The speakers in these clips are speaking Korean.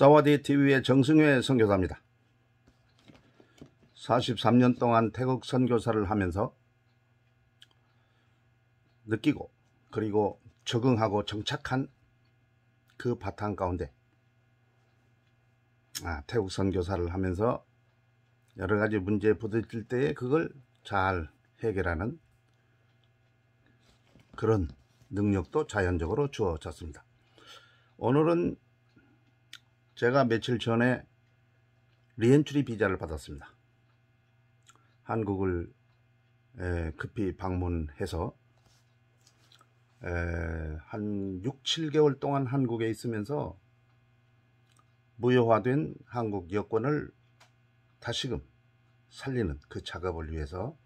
사와디TV의 정승회 선교사입니다. 43년 동안 태국 선교사를 하면서 느끼고 그리고 적응하고 정착한 그 바탕 가운데 아, 태국 선교사를 하면서 여러 가지 문제에 부딪힐 때에 그걸 잘 해결하는 그런 능력도 자연적으로 주어졌습니다. 오늘은 제가 며칠 전에 리엔트리 비자를 받았습니다. 한국을 에, 급히 방문해서 에, 한 6, 7개월 동안 한국에 있으면서 무효화된 한국 여권을 다시금 살리는 그 작업을 위해서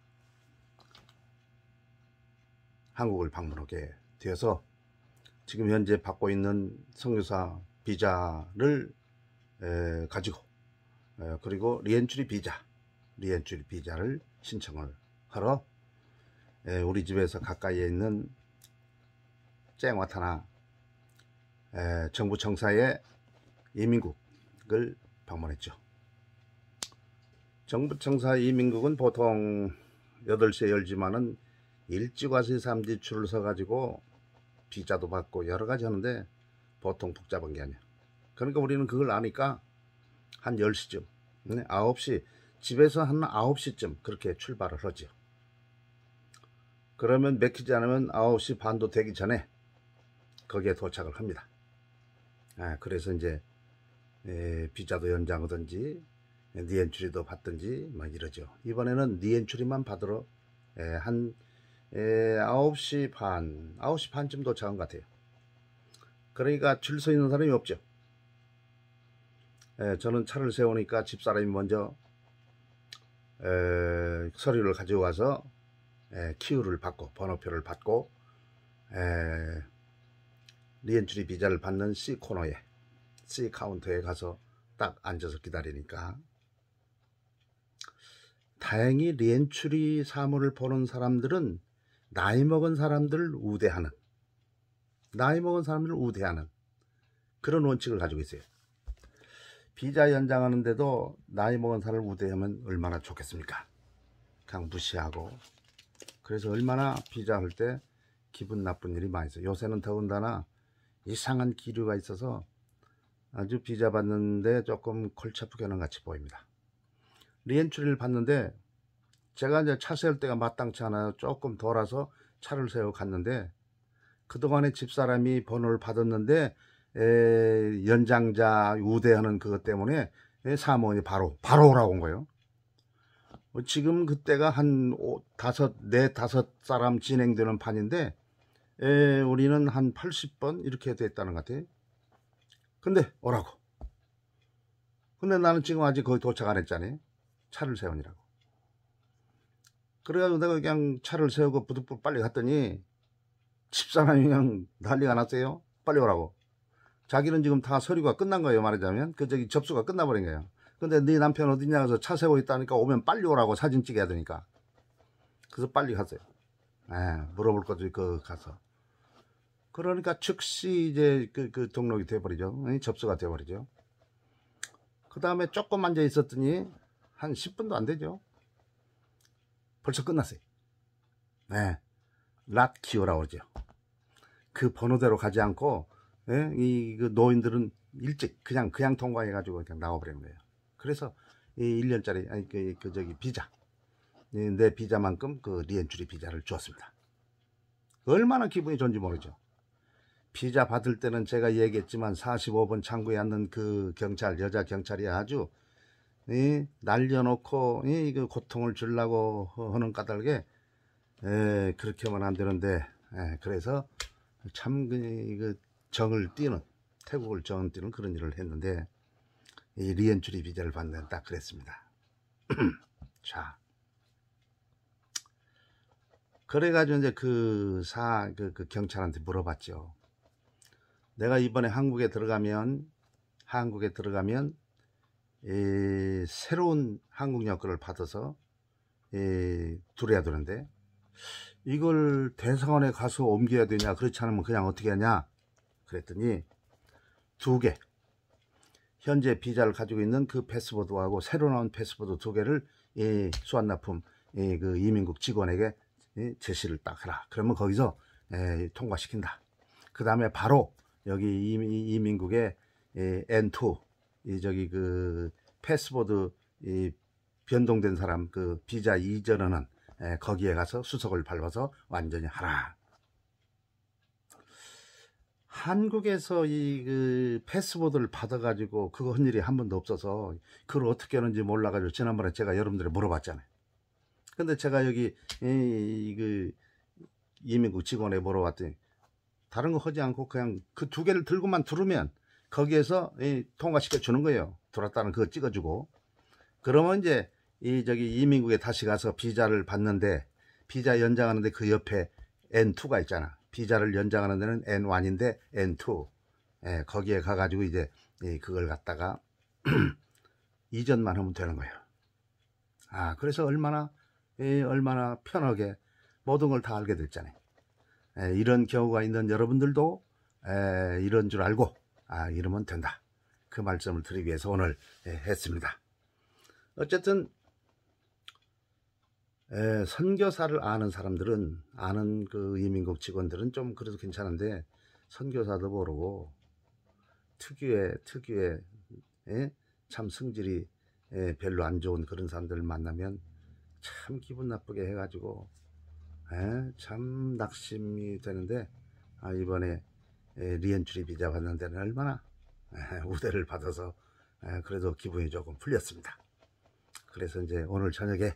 한국을 방문하게 되어서 지금 현재 받고 있는 성교사 비자를 가지고 그리고 리엔트리 비자 리엔트리 비자를 신청을 하러 우리 집에서 가까이에 있는 쨍와타나 정부 청사의 이민국을 방문했죠. 정부 청사 이민국은 보통 8시에 열지만은 일찍 와서 삼지 줄을 서가지고 비자도 받고 여러 가지 하는데 보통 복잡한 게 아니야. 그러니까 우리는 그걸 아니까 한 10시쯤, 9시, 집에서 한 9시쯤 그렇게 출발을 하죠. 그러면 맥히지 않으면 9시 반도 되기 전에 거기에 도착을 합니다. 아, 그래서 이제 에, 비자도 연장하든지 니엔츄리도 받든지 막 이러죠. 이번에는 니엔츄리만 받으러 에, 한 에, 9시 반, 9시 반쯤 도착한 것 같아요. 그러니까 줄 서 있는 사람이 없죠. 에, 예, 저는 차를 세우니까 집사람이 먼저 에, 서류를 가져와서 에, 키우를 받고 번호표를 받고 에, 리엔트리 비자를 받는 C 코너에 C 카운터에 가서 딱 앉아서 기다리니까 다행히 리엔츄리 사물을 보는 사람들은 나이 먹은 사람들을 우대하는 나이 먹은 사람들을 우대하는 그런 원칙을 가지고 있어요. 비자 연장하는데도 나이 먹은 사람을 우대하면 얼마나 좋겠습니까? 그냥 무시하고 그래서 얼마나 비자 할 때 기분 나쁜 일이 많이 있어요. 요새는 더군다나 이상한 기류가 있어서 아주 비자 받는데 조금 골치 아프게 하는 같이 보입니다. 리엔트리를 봤는데 제가 이제 차 세울 때가 마땅치 않아요. 조금 덜아서 차를 세워 갔는데 그동안에 집사람이 번호를 받았는데 에, 연장자 우대하는 그것 때문에 사모원이 바로 바로 오라고 온 거예요. 어, 지금 그때가 한 오, 다섯 네 다섯 사람 진행되는 판인데 에, 우리는 한 80번 이렇게 됐다는 것 같아요. 근데 오라고. 근데 나는 지금 아직 거의 도착 안 했잖아요. 차를 세우느라고. 그래가지고 내가 그냥 차를 세우고 부득부득 빨리 갔더니 집사람이 그냥 난리가 났어요. 빨리 오라고. 자기는 지금 다 서류가 끝난 거예요 말하자면 그 저기 접수가 끝나버린 거예요 근데 네 남편 어디냐 해서 차 세워 있다니까 오면 빨리 오라고 사진 찍어야 되니까 그래서 빨리 갔어요 에, 예, 물어볼 것도 그 가서 그러니까 즉시 이제 그, 그 등록이 돼버리죠 접수가 돼버리죠 그 다음에 조금 앉아 있었더니 한 10분도 안 되죠 벌써 끝났어요 네 랏키오라고 그러죠 그 번호대로 가지 않고 예? 네? 이그 노인들은 일찍 그냥 그냥 통과해 가지고 그냥 나와버린 거예요. 그래서 이 1년짜리 아니 그, 그 저기 비자 내 비자만큼 그 리엔트리 비자를 주었습니다. 얼마나 기분이 좋은지 모르죠. 비자 받을 때는 제가 얘기했지만 45번 창구에 앉는 그 경찰 여자 경찰이 아주 이 날려놓고 이그 고통을 주려고 하는 까닭에 에, 그렇게 하면 안 되는데 에, 그래서 참 그, 그 정을 띄는 태국을 정 띄는 그런 일을 했는데 이 리엔트리 비자를 받는 딱 그랬습니다. 자. 그래가지고 이제 그 사, 그, 그 경찰한테 물어봤죠. 내가 이번에 한국에 들어가면, 한국에 들어가면, 이 새로운 한국 여권을 받아서, 이, 들어야 되는데, 이걸 대사관에 가서 옮겨야 되냐, 그렇지 않으면 그냥 어떻게 하냐, 그랬더니 두개 현재 비자를 가지고 있는 그패스보드하고 새로 나온 패스보드두 개를 이 수완 납품 이그 이민국 직원에게 제시를 딱 해라. 그러면 거기서 에, 통과시킨다. 그 다음에 바로 여기 이, 이민국의 에, N2 이 저기 그패스보드이 변동된 사람 그 비자 이전은는 거기에 가서 수석을 밟아서 완전히 하라. 한국에서 이 그 패스보드를 받아가지고 그거 한 일이 한 번도 없어서 그걸 어떻게 하는지 몰라가지고 지난번에 제가 여러분들이 물어봤잖아요. 근데 제가 여기 이그 이민국 직원에 물어봤더니 다른 거 하지 않고 그냥 그 두 개를 들고만 들으면 거기에서 이 통과시켜 주는 거예요. 들었다는 그거 찍어주고 그러면 이제 이 저기 이민국에 다시 가서 비자를 받는데 비자 연장하는데 그 옆에 N2가 있잖아. 비자를 연장하는 데는 N1인데 N2 예, 거기에 가가지고 이제 예, 그걸 갖다가 이전만 하면 되는 거예요. 아 그래서 얼마나 예, 얼마나 편하게 모든 걸 다 알게 됐잖아요. 예, 이런 경우가 있는 여러분들도 예, 이런 줄 알고 아 이러면 된다. 그 말씀을 드리기 위해서 오늘 예, 했습니다. 어쨌든 에, 예, 선교사를 아는 사람들은 아는 그 이민국 직원들은 좀 그래도 괜찮은데 선교사도 모르고 특유의 특유의 에? 예? 참 성질이 에, 예, 별로 안 좋은 그런 사람들을 만나면 참 기분 나쁘게 해가지고 에? 참 낙심이 되는데 아, 이번에 에, 리엔출입 비자 받는 데는 얼마나 에, 우대를 받아서 에, 그래도 기분이 조금 풀렸습니다. 그래서 이제 오늘 저녁에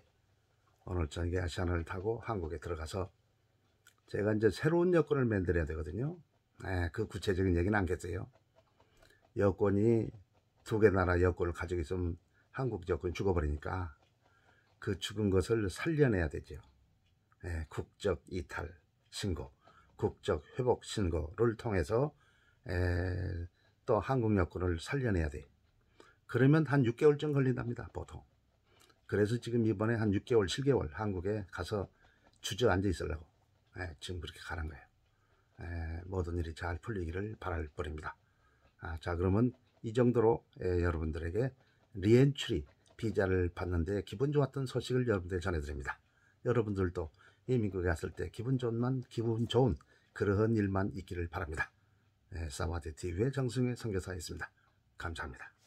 오늘 저녁에 아시아나를 타고 한국에 들어가서 제가 이제 새로운 여권을 만들어야 되거든요. 네, 그 구체적인 얘기는 안겠어요. 여권이 두 개 나라 여권을 가지고 있으면 한국 여권이 죽어버리니까 그 죽은 것을 살려내야 되죠. 네, 국적 이탈 신고, 국적 회복 신고를 통해서 에, 예, 또 한국 여권을 살려내야 돼. 그러면 한 6개월쯤 걸린답니다, 보통. 그래서 지금 이번에 한 6개월, 7개월 한국에 가서 주저앉아 있으려고 예, 지금 그렇게 가는 거예요. 예, 모든 일이 잘 풀리기를 바랄 뿐입니다. 아, 자 그러면 이 정도로 예, 여러분들에게 리엔츄리 비자를 받는데 기분 좋았던 소식을 여러분들 전해드립니다. 여러분들도 이 민국에 갔을 때 기분 좋만 기분 좋은 그러한 일만 있기를 바랍니다. 예, 사마디 TV의 정승의 선교사였습니다. 감사합니다.